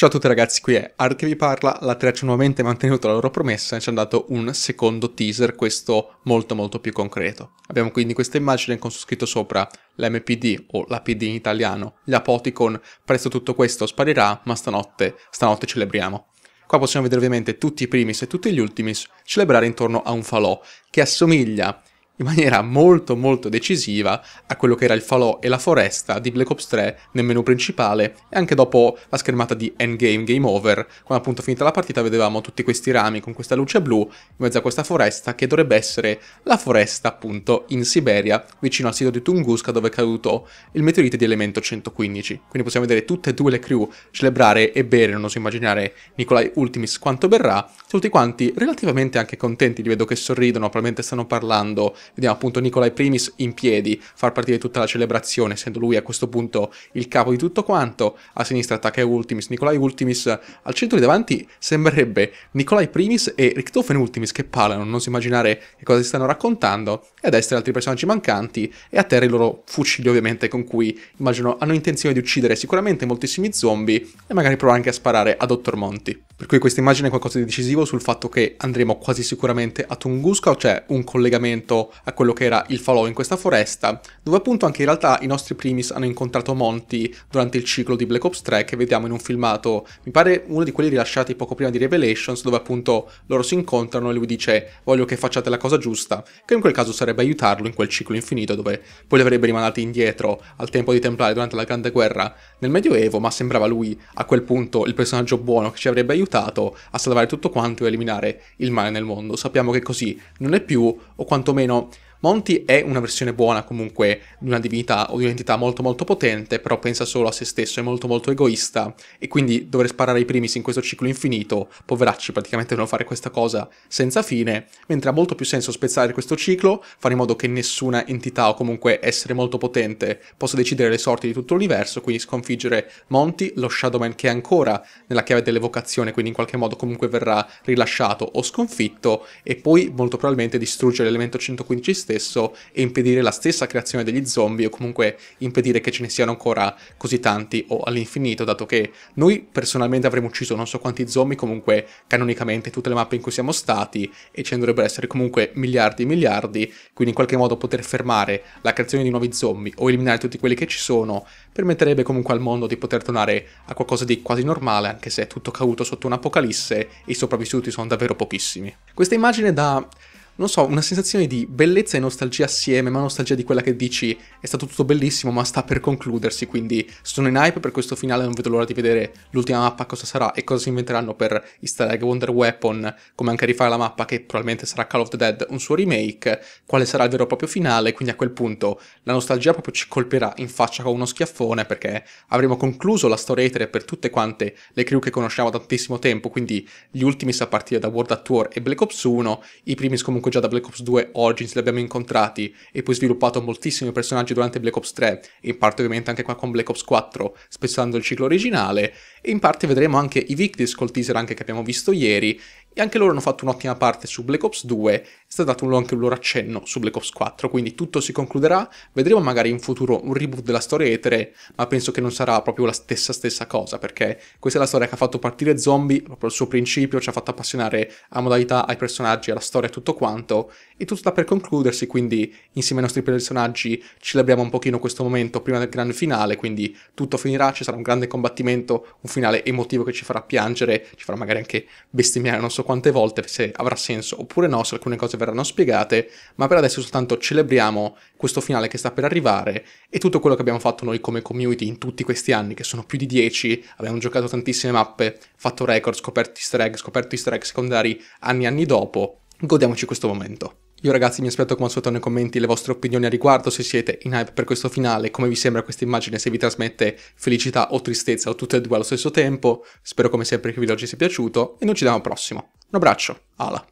Ciao a tutti ragazzi, qui è Art che vi parla, la Triaccia nuovamente mantenuto la loro promessa e ci hanno dato un secondo teaser, questo molto molto più concreto. Abbiamo quindi questa immagine con su scritto sopra l'MPD o l'APD in italiano, gli apoticon, presto tutto questo sparirà, ma stanotte, stanotte celebriamo. Qua possiamo vedere ovviamente tutti i primis e tutti gli ultimis celebrare intorno a un falò che assomiglia in maniera molto molto decisiva a quello che era il falò e la foresta di Black Ops 3 nel menu principale e anche dopo la schermata di Endgame Game Over, quando appunto finita la partita vedevamo tutti questi rami con questa luce blu in mezzo a questa foresta che dovrebbe essere la foresta appunto in Siberia, vicino al sito di Tunguska dove è caduto il meteorite di elemento 115. Quindi possiamo vedere tutte e due le crew celebrare e bere, non oso immaginare Nikolai Ultimis quanto berrà, tutti quanti relativamente anche contenti, li vedo che sorridono, probabilmente stanno parlando vediamo appunto Nicolai Primis in piedi far partire tutta la celebrazione, essendo lui a questo punto il capo di tutto quanto, a sinistra attacca Ultimis, Nicolai Ultimis al centro di davanti sembrerebbe Nicolai Primis e Richtofen Ultimis che parlano, non si immaginare che cosa si stanno raccontando, e a destra altri personaggi mancanti e a terra i loro fucili ovviamente con cui immagino hanno intenzione di uccidere sicuramente moltissimi zombie e magari provare anche a sparare a Dr. Monti. Per cui questa immagine è qualcosa di decisivo sul fatto che andremo quasi sicuramente a Tunguska, cioè un collegamento a quello che era il falò in questa foresta, dove appunto anche in realtà i nostri primis hanno incontrato Monty durante il ciclo di Black Ops 3 che vediamo in un filmato, mi pare uno di quelli rilasciati poco prima di Revelations, dove appunto loro si incontrano e lui dice voglio che facciate la cosa giusta, che in quel caso sarebbe aiutarlo in quel ciclo infinito dove poi li avrebbe rimandati indietro al tempo di Templare durante la Grande Guerra nel Medioevo, ma sembrava lui a quel punto il personaggio buono che ci avrebbe aiutato aiutato a salvare tutto quanto e eliminare il male nel mondo. Sappiamo che così non è più, o quantomeno Monty è una versione buona comunque di una divinità o di un'entità molto molto potente, però pensa solo a se stesso, è molto molto egoista e quindi dover sparare ai primis in questo ciclo infinito, poveracci praticamente devono fare questa cosa senza fine, mentre ha molto più senso spezzare questo ciclo, fare in modo che nessuna entità o comunque essere molto potente possa decidere le sorti di tutto l'universo, quindi sconfiggere Monty, lo Shadowman che è ancora nella chiave dell'evocazione, quindi in qualche modo comunque verrà rilasciato o sconfitto e poi molto probabilmente distruggere l'elemento 115 stesso e impedire la stessa creazione degli zombie o comunque impedire che ce ne siano ancora così tanti o all'infinito, dato che noi personalmente avremmo ucciso non so quanti zombie comunque canonicamente tutte le mappe in cui siamo stati e ce ne dovrebbero essere comunque miliardi e miliardi, quindi in qualche modo poter fermare la creazione di nuovi zombie o eliminare tutti quelli che ci sono permetterebbe comunque al mondo di poter tornare a qualcosa di quasi normale anche se è tutto caduto sotto un'apocalisse e i sopravvissuti sono davvero pochissimi. Questa immagine da non so, una sensazione di bellezza e nostalgia assieme, ma nostalgia di quella che dici è stato tutto bellissimo, ma sta per concludersi, quindi sono in hype per questo finale, non vedo l'ora di vedere l'ultima mappa cosa sarà e cosa si inventeranno per Easter Egg Wonder Weapon, come anche rifare la mappa che probabilmente sarà Call of the Dead, un suo remake, quale sarà il vero e proprio finale, quindi a quel punto la nostalgia proprio ci colpirà in faccia con uno schiaffone perché avremo concluso la storia etere per tutte quante le crew che conosciamo da tantissimo tempo, quindi gli ultimi a partire da World at War e Black Ops 1, i primi comunque già da Black Ops 2 Origins li abbiamo incontrati e poi sviluppato moltissimi personaggi durante Black Ops 3 in parte ovviamente anche qua con Black Ops 4 spezzando il ciclo originale e in parte vedremo anche i Victis col teaser anche che abbiamo visto ieri e anche loro hanno fatto un'ottima parte su Black Ops 2, è stato dato anche un loro accenno su Black Ops 4, quindi tutto si concluderà, vedremo magari in futuro un reboot della storia etere, ma penso che non sarà proprio la stessa stessa cosa, perché questa è la storia che ha fatto partire Zombie, proprio il suo principio, ci ha fatto appassionare a modalità, ai personaggi, alla storia e tutto quanto, e tutto sta per concludersi, quindi insieme ai nostri personaggi celebriamo un pochino questo momento prima del grande finale, quindi tutto finirà, ci sarà un grande combattimento, un finale emotivo che ci farà piangere, ci farà magari anche bestemmiare non so quante volte se avrà senso oppure no, se alcune cose verranno spiegate, ma per adesso soltanto celebriamo questo finale che sta per arrivare e tutto quello che abbiamo fatto noi come community in tutti questi anni, che sono più di 10, abbiamo giocato tantissime mappe, fatto record, scoperto easter egg, scoperto easter egg secondari anni e anni dopo, godiamoci questo momento. Io ragazzi mi aspetto come al solito nei commenti le vostre opinioni a riguardo, se siete in hype per questo finale, come vi sembra questa immagine, se vi trasmette felicità o tristezza o tutte e due allo stesso tempo. Spero come sempre che il video oggi sia piaciuto e noi ci vediamo al prossimo. Un abbraccio, Ala.